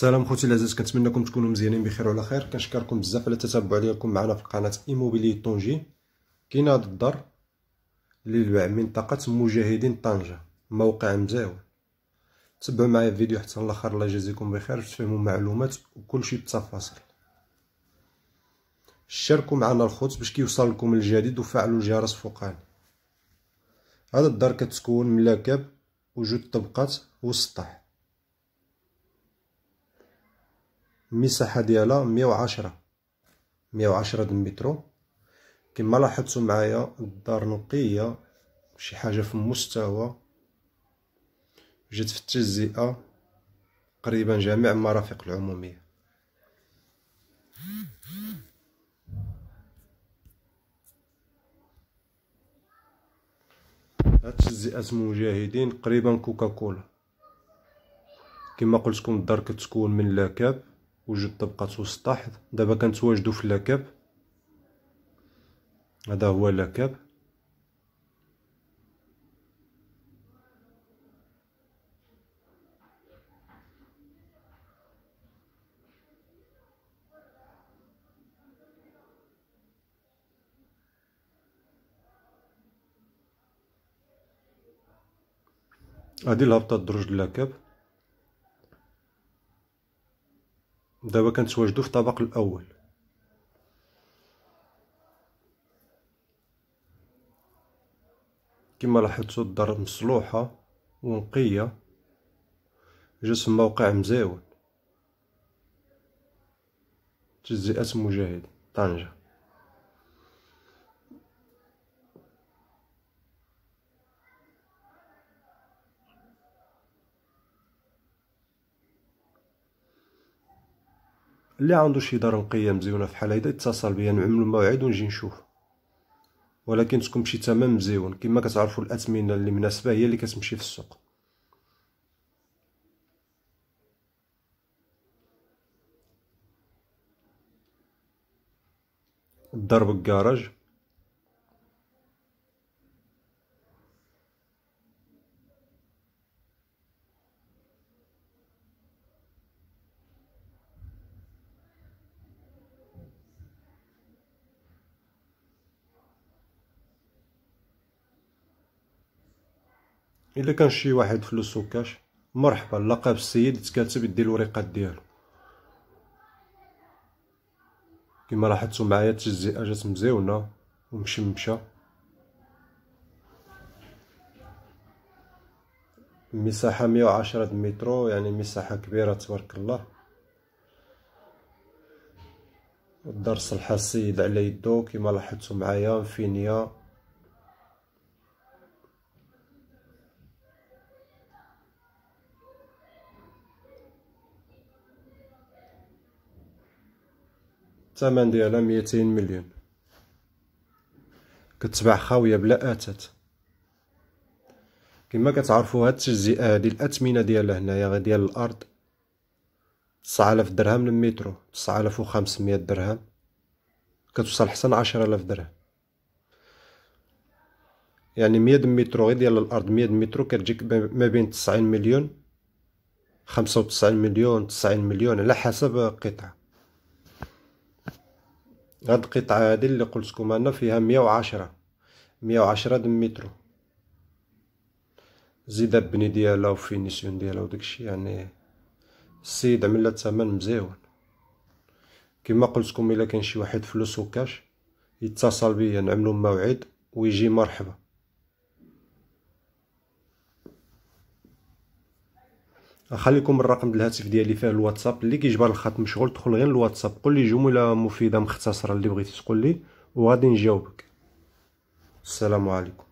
السلام خوتي العزاز كنتمنىكم تكونوا مزيانين بخير وعلى خير كنشكركم بزاف على التتبع ديالكم معنا في قناه ايموبيلي طنجي كاين هاد الدار للبيع منطقه مجاهدين طنجه موقع مزاوي تبعوا معايا الفيديو حتى الاخر الله يجازيكم بخير باش تفهموا معلومات شيء بالتفاصيل شاركوا معنا الخوت باش كيوصل لكم الجديد وفعلوا الجرس فوقاني هذا الدار كتكون من لاكاب طبقات والسطح المساحه ديالها 110 110 متر كما لاحظتوا معايا الدار نقيه شي حاجه في المستوى جات في التجزئه تقريبا جميع المرافق العموميه هاد التجزئة المجاهدين تقريبا كوكاكولا كما قلت لكم الدار كتكون من لاكاب وجد طبقات وسط السطح دابا كنتواجدو في لاكاب هذا هو لاكاب هذه الهبطه الدرج لاكاب دابا كنتواجدو في الطبق الاول كما لاحظتوا الدار مصلوحه ونقيه جسم موقع مزاول تجزئة مجاهد طنجه اللي عنده شي دار نقيه مزيونه فحال هيدا يتصل بيا نعملو موعد ونجي نشوف ولكن تكون شي تمام مزيون كما كتعرفوا الاثمنه اللي مناسبه هي اللي كتمشي في السوق الدار بالكراج الا كان شي واحد في كاش مرحبا لقب السيد يتكاتب يدي الوريقات ديالو كما لاحظتوا معايا التجزئه جات مزيونه ومشمشه مساحة مية وعشرة مترو يعني مساحة كبيرة تبارك الله الدرس الحسيد على يدو كما لاحظتوا معايا فينيا الثمن ديالها ميتين مليون كتباع خاويه بلا اتات كما كتعرفوا هاد التجزئه هادي الاثمنه ديالها هنايا ديال الارض 9000 درهم للمترو 9500 درهم كتوصل حسن 10000 درهم يعني 100 مترو غير ديال الارض 100 مترو كتجيك ما بين 90 مليون 95 مليون 90 مليون على حسب قطعه هاد القطعة هادي اللي قلتكم انا فيها مية وعشرة مية وعشرة دميترو زيد البني ديالها وفينيسيون ديالها وداكشي يعني السيد لها تمن مزيون كما قلتكم الا كان شي واحد فلوس كاش يتصل بيا نعملو موعد ويجي مرحبا لكم الرقم ديال الهاتف ديالي فيه الواتساب اللي كيجبر الخط مشغول دخل غير الواتساب قول لي جمله مفيده مختصره اللي بغيتي تقول لي وغادي نجاوبك السلام عليكم